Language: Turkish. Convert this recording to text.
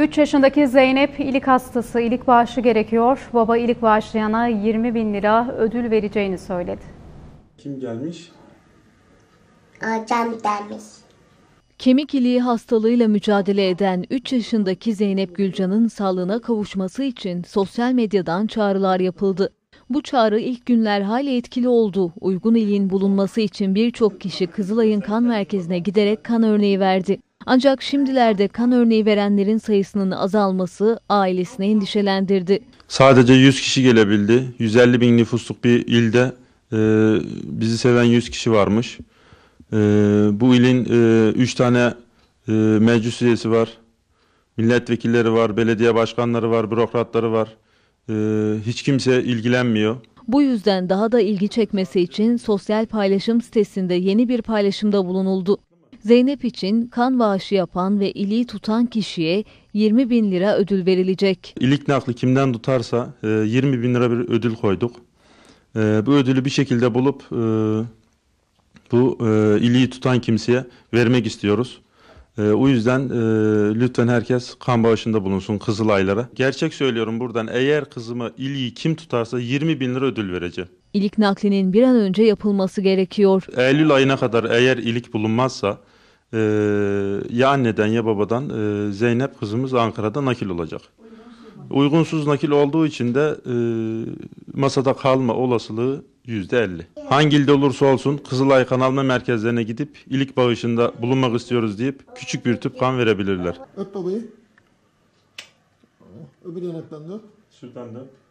3 yaşındaki Zeynep ilik hastası, ilik bağışı gerekiyor. Baba ilik bağışlayana 20 bin lira ödül vereceğini söyledi. Kim gelmiş? Hocam gelmiş. Kemik iliği hastalığıyla mücadele eden 3 yaşındaki Zeynep Gülcan'ın sağlığına kavuşması için sosyal medyadan çağrılar yapıldı. Bu çağrı ilk günler hali etkili oldu. Uygun iliğin bulunması için birçok kişi Kızılay'ın kan merkezine giderek kan örneği verdi. Ancak şimdilerde kan örneği verenlerin sayısının azalması ailesini endişelendirdi. Sadece 100 kişi gelebildi. 150 bin nüfusluk bir ilde e, bizi seven 100 kişi varmış. E, bu ilin e, 3 tane e, meclis üyesi var. Milletvekilleri var, belediye başkanları var, bürokratları var. E, hiç kimse ilgilenmiyor. Bu yüzden daha da ilgi çekmesi için sosyal paylaşım sitesinde yeni bir paylaşımda bulunuldu. Zeynep için kan bağışı yapan ve iliği tutan kişiye 20 bin lira ödül verilecek. İlik nakli kimden tutarsa 20 e, bin lira bir ödül koyduk. E, bu ödülü bir şekilde bulup e, bu iliği tutan kimseye vermek istiyoruz. O yüzden lütfen herkes kan bağışında bulunsun Kızılaylara. Gerçek söylüyorum buradan eğer kızımı iliği kim tutarsa 20 bin lira ödül vereceğim. İlik naklinin bir an önce yapılması gerekiyor. Eylül ayına kadar eğer ilik bulunmazsa e, ya anneden ya babadan e, Zeynep kızımız Ankara'da nakil olacak. Uygunsuz nakil olduğu için de e, masada kalma olasılığı yüzde elli. Hangi ilde olursa olsun Kızılay kanalma merkezlerine gidip ilik bağışında bulunmak istiyoruz deyip küçük bir tüp kan verebilirler. Öp babayı. Öbür yanaktan dön. Şuradan dön.